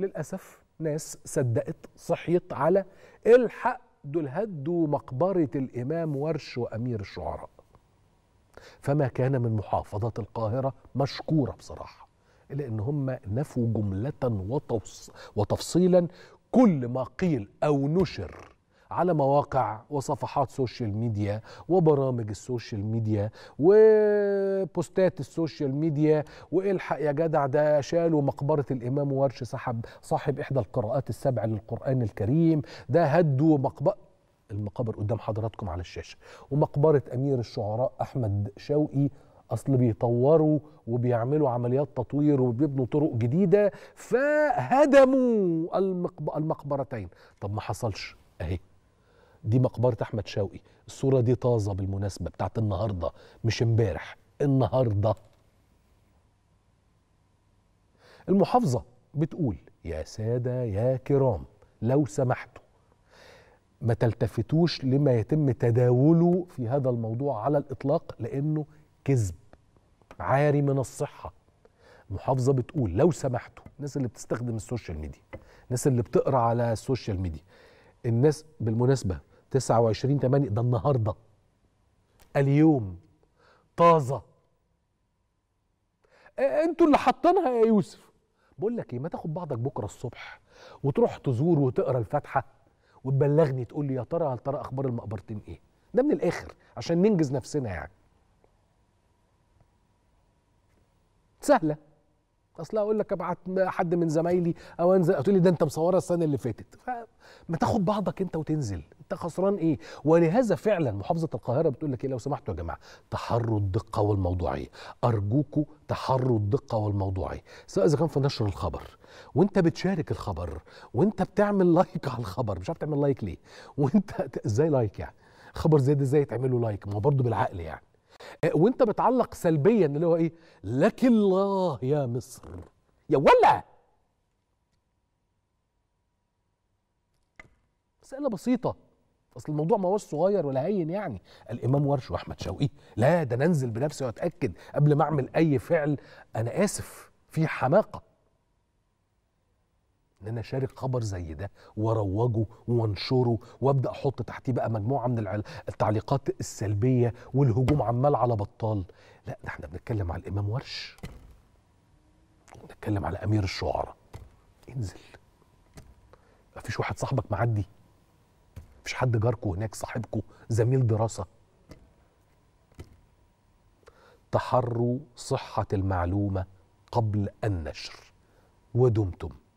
للأسف ناس صدقت صحيت على الحق دول هدوا مقبرة الإمام ورش وأمير الشعراء فما كان من محافظة القاهرة مشكورة بصراحة إلا إن هم نفوا جملة وتفصيلا كل ما قيل أو نشر على مواقع وصفحات سوشيال ميديا وبرامج السوشيال ميديا وبوستات السوشيال ميديا والحق يا جدع ده شالوا مقبره الامام ورش صاحب صاحب احدى القراءات السبع للقران الكريم ده هدوا مقبره المقابر قدام حضراتكم على الشاشه ومقبره امير الشعراء احمد شوقي اصل بيطوروا وبيعملوا عمليات تطوير وبيبنوا طرق جديده فهدموا المقبرتين طب ما حصلش اهي دي مقبره احمد شوقي الصوره دي طازه بالمناسبه بتاعت النهارده مش امبارح النهارده المحافظه بتقول يا ساده يا كرام لو سمحتوا ما تلتفتوش لما يتم تداوله في هذا الموضوع على الاطلاق لانه كذب عاري من الصحه المحافظه بتقول لو سمحتوا الناس اللي بتستخدم السوشيال ميديا الناس اللي بتقرا على السوشيال ميديا الناس بالمناسبه 29 8 ده النهارده اليوم طازه انتوا اللي حاطينها يا يوسف بقول لك ايه ما تاخد بعضك بكره الصبح وتروح تزور وتقرا الفاتحه وتبلغني تقول لي يا ترى هل ترى اخبار المقبرتين ايه ده من الاخر عشان ننجز نفسنا يعني سهله اصلا اقول لك ابعت حد من زمايلي او انزل تقول لي ده انت مصوره السنه اللي فاتت ما تاخد بعضك انت وتنزل انت خسران ايه ولهذا فعلا محافظه القاهره بتقول لك ايه لو سمحتوا يا جماعه تحروا الدقه والموضوعيه ارجوكوا تحروا الدقه والموضوعيه سواء اذا كان في نشر الخبر وانت بتشارك الخبر وانت بتعمل لايك على الخبر مش عارف تعمل لايك ليه وانت ازاي لايك يعني خبر زي ده ازاي تعمله لايك ما هو برضه بالعقل يعني آه، وانت بتعلق سلبيا اللي هو ايه لك الله يا مصر يا ولا مسألة بسيطة أصل الموضوع ما هوش صغير ولا هين يعني الإمام ورش وأحمد شوقي لا ده أنا أنزل بنفسي وأتأكد قبل ما أعمل أي فعل أنا آسف في حماقة ان انا اشارك خبر زي ده واروجه وانشره وابدا احط تحتيه بقى مجموعه من التعليقات السلبيه والهجوم عمال على بطال لا ده احنا بنتكلم على الامام ورش بنتكلم على امير الشعراء انزل مفيش واحد صاحبك معدي حد جاركو هناك صاحبكو زميل دراسة تحروا صحة المعلومة قبل النشر ودمتم